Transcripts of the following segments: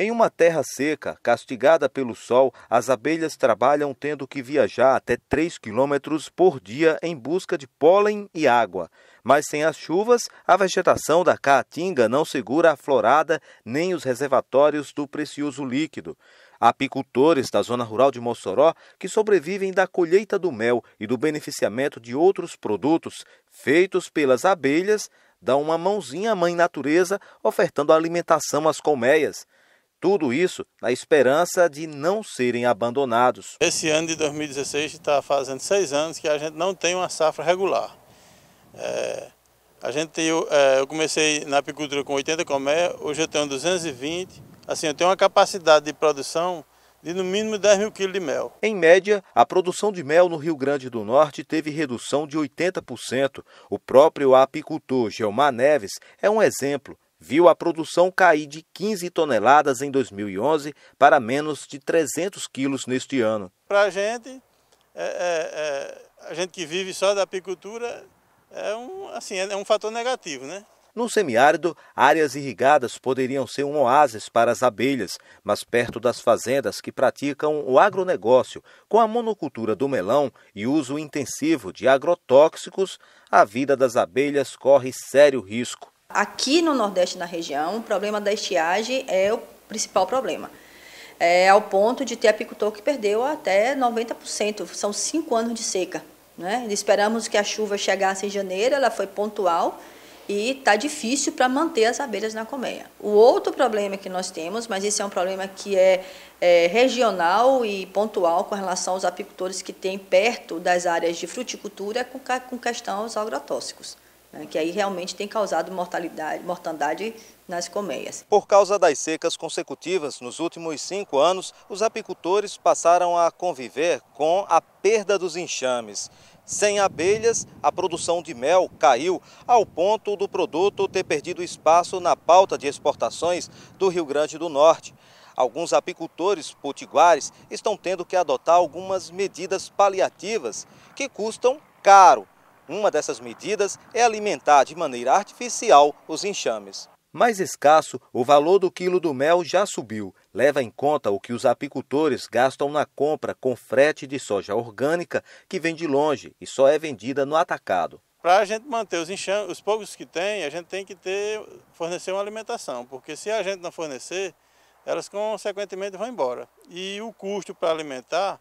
Em uma terra seca, castigada pelo sol, as abelhas trabalham tendo que viajar até 3 quilômetros por dia em busca de pólen e água. Mas sem as chuvas, a vegetação da caatinga não segura a florada nem os reservatórios do precioso líquido. Apicultores da zona rural de Mossoró que sobrevivem da colheita do mel e do beneficiamento de outros produtos feitos pelas abelhas dão uma mãozinha à mãe natureza ofertando alimentação às colmeias. Tudo isso na esperança de não serem abandonados. Esse ano de 2016 está fazendo seis anos que a gente não tem uma safra regular. É, a gente, eu, é, eu comecei na apicultura com 80 comé, hoje eu tenho 220. Assim, eu tenho uma capacidade de produção de no mínimo 10 mil quilos de mel. Em média, a produção de mel no Rio Grande do Norte teve redução de 80%. O próprio apicultor Gelmar Neves é um exemplo viu a produção cair de 15 toneladas em 2011 para menos de 300 quilos neste ano. Para a gente, é, é, é, a gente que vive só da apicultura, é um, assim, é, é um fator negativo, né? No semiárido, áreas irrigadas poderiam ser um oásis para as abelhas, mas perto das fazendas que praticam o agronegócio, com a monocultura do melão e uso intensivo de agrotóxicos, a vida das abelhas corre sério risco. Aqui no Nordeste, na região, o problema da estiagem é o principal problema. É ao ponto de ter apicultor que perdeu até 90%, são cinco anos de seca. Né? Esperamos que a chuva chegasse em janeiro, ela foi pontual e está difícil para manter as abelhas na colmeia. O outro problema que nós temos, mas esse é um problema que é, é regional e pontual com relação aos apicultores que têm perto das áreas de fruticultura, com, com questão aos agrotóxicos né, que aí realmente tem causado mortalidade, mortandade nas colmeias. Por causa das secas consecutivas nos últimos cinco anos, os apicultores passaram a conviver com a perda dos enxames. Sem abelhas, a produção de mel caiu ao ponto do produto ter perdido espaço na pauta de exportações do Rio Grande do Norte. Alguns apicultores potiguares estão tendo que adotar algumas medidas paliativas que custam caro uma dessas medidas é alimentar de maneira artificial os enxames. Mais escasso, o valor do quilo do mel já subiu. Leva em conta o que os apicultores gastam na compra com frete de soja orgânica que vem de longe e só é vendida no atacado. Para a gente manter os enxames, os poucos que tem, a gente tem que ter, fornecer uma alimentação, porque se a gente não fornecer, elas consequentemente vão embora. E o custo para alimentar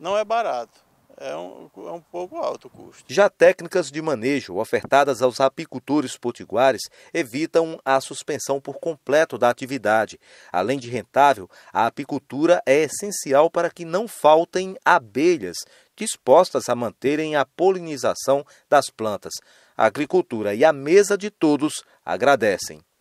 não é barato é um, é um pouco alto o custo. Já técnicas de manejo ofertadas aos apicultores potiguares evitam a suspensão por completo da atividade. Além de rentável, a apicultura é essencial para que não faltem abelhas dispostas a manterem a polinização das plantas. A agricultura e a mesa de todos agradecem.